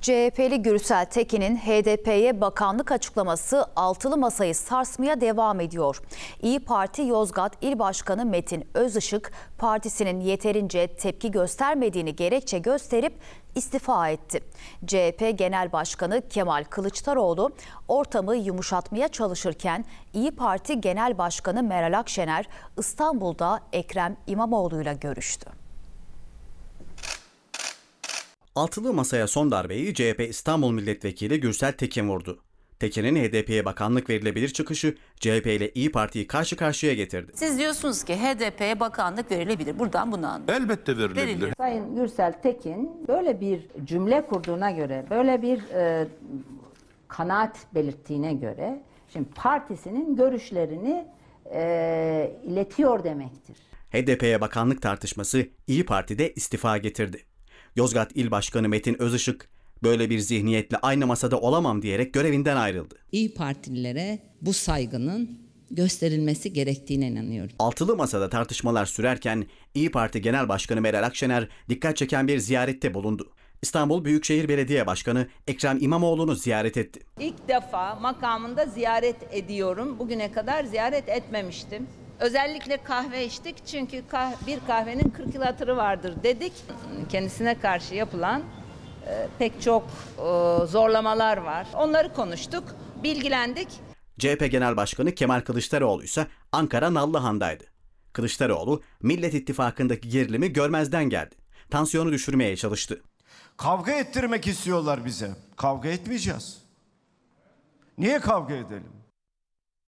CHP'li Gürsel Tekin'in HDP'ye bakanlık açıklaması altılı masayı sarsmaya devam ediyor. İyi Parti Yozgat İl Başkanı Metin Özışık partisinin yeterince tepki göstermediğini gerekçe gösterip istifa etti. CHP Genel Başkanı Kemal Kılıçdaroğlu ortamı yumuşatmaya çalışırken İyi Parti Genel Başkanı Meral Akşener İstanbul'da Ekrem İmamoğlu'yla görüştü. Altılı masaya son darbeyi CHP İstanbul Milletvekili Gürsel Tekin vurdu. Tekin'in HDP'ye bakanlık verilebilir çıkışı CHP ile İyi Parti'yi karşı karşıya getirdi. Siz diyorsunuz ki HDP'ye bakanlık verilebilir. Buradan bunu anladım. Elbette verilebilir. verilebilir. Sayın Gürsel Tekin böyle bir cümle kurduğuna göre, böyle bir e, kanaat belirttiğine göre şimdi partisinin görüşlerini e, iletiyor demektir. HDP'ye bakanlık tartışması İyi Parti'de istifa getirdi. Yozgat İl Başkanı Metin Özışık böyle bir zihniyetle aynı masada olamam diyerek görevinden ayrıldı. İyi Partililere bu saygının gösterilmesi gerektiğine inanıyorum. Altılı masada tartışmalar sürerken İyi Parti Genel Başkanı Meral Akşener dikkat çeken bir ziyarette bulundu. İstanbul Büyükşehir Belediye Başkanı Ekrem İmamoğlu'nu ziyaret etti. İlk defa makamında ziyaret ediyorum. Bugüne kadar ziyaret etmemiştim. Özellikle kahve içtik çünkü kah bir kahvenin 40 yıl hatırı vardır dedik. Kendisine karşı yapılan e, pek çok e, zorlamalar var. Onları konuştuk, bilgilendik. CHP Genel Başkanı Kemal Kılıçdaroğlu ise Ankara Nallıhan'daydı. Kılıçdaroğlu Millet İttifakı'ndaki gerilimi görmezden geldi. Tansiyonu düşürmeye çalıştı. Kavga ettirmek istiyorlar bize. Kavga etmeyeceğiz. Niye kavga edelim?